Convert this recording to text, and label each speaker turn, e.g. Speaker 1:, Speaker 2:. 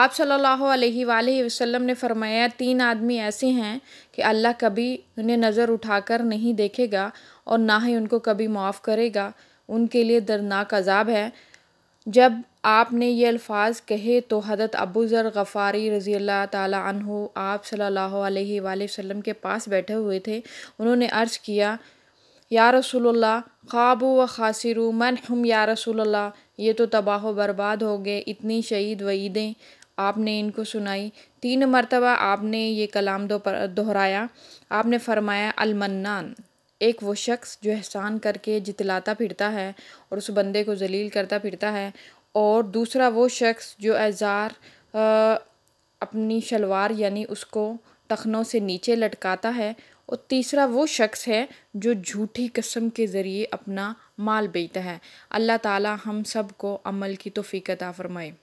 Speaker 1: आप सल्लल्लाहु अलैहि वसल्लम ने फरमाया तीन आदमी ऐसे हैं कि अल्लाह कभी उन्हें नज़र उठाकर नहीं देखेगा और ना ही उनको कभी माफ़ करेगा उनके लिए दर्दनाक अजाब है जब आपने ये अल्फाज कहे तो हजरत अबू ज़र गफ़ारी रज़ी अल्लाह तु आप सल्लल्लाहु अलैहि वसल्लम के पास बैठे हुए थे उन्होंने अर्ज़ किया या रसूलुल्लाह ख्वाब व खासिरू मन हम या रसूलुल्लाह ये तो तबाह बर्बाद हो गए इतनी शहीद वईदें आपने इनको सुनाई तीन मरतबा आपने ये कलाम दो दोहराया आपने फरमाया अलमन्नान एक वो शख्स जो एहसान करके जितलाता फिरता है और उस बंदे को जलील करता फिरता है और दूसरा वो शख्स जो एजार अपनी शलवार यानी उसको तखनों से नीचे लटकाता है और तीसरा वो शख्स है जो झूठी कसम के ज़रिए अपना माल बेचता है अल्लाह ताला हम सब को अमल की तोफ़ी फ़रमाए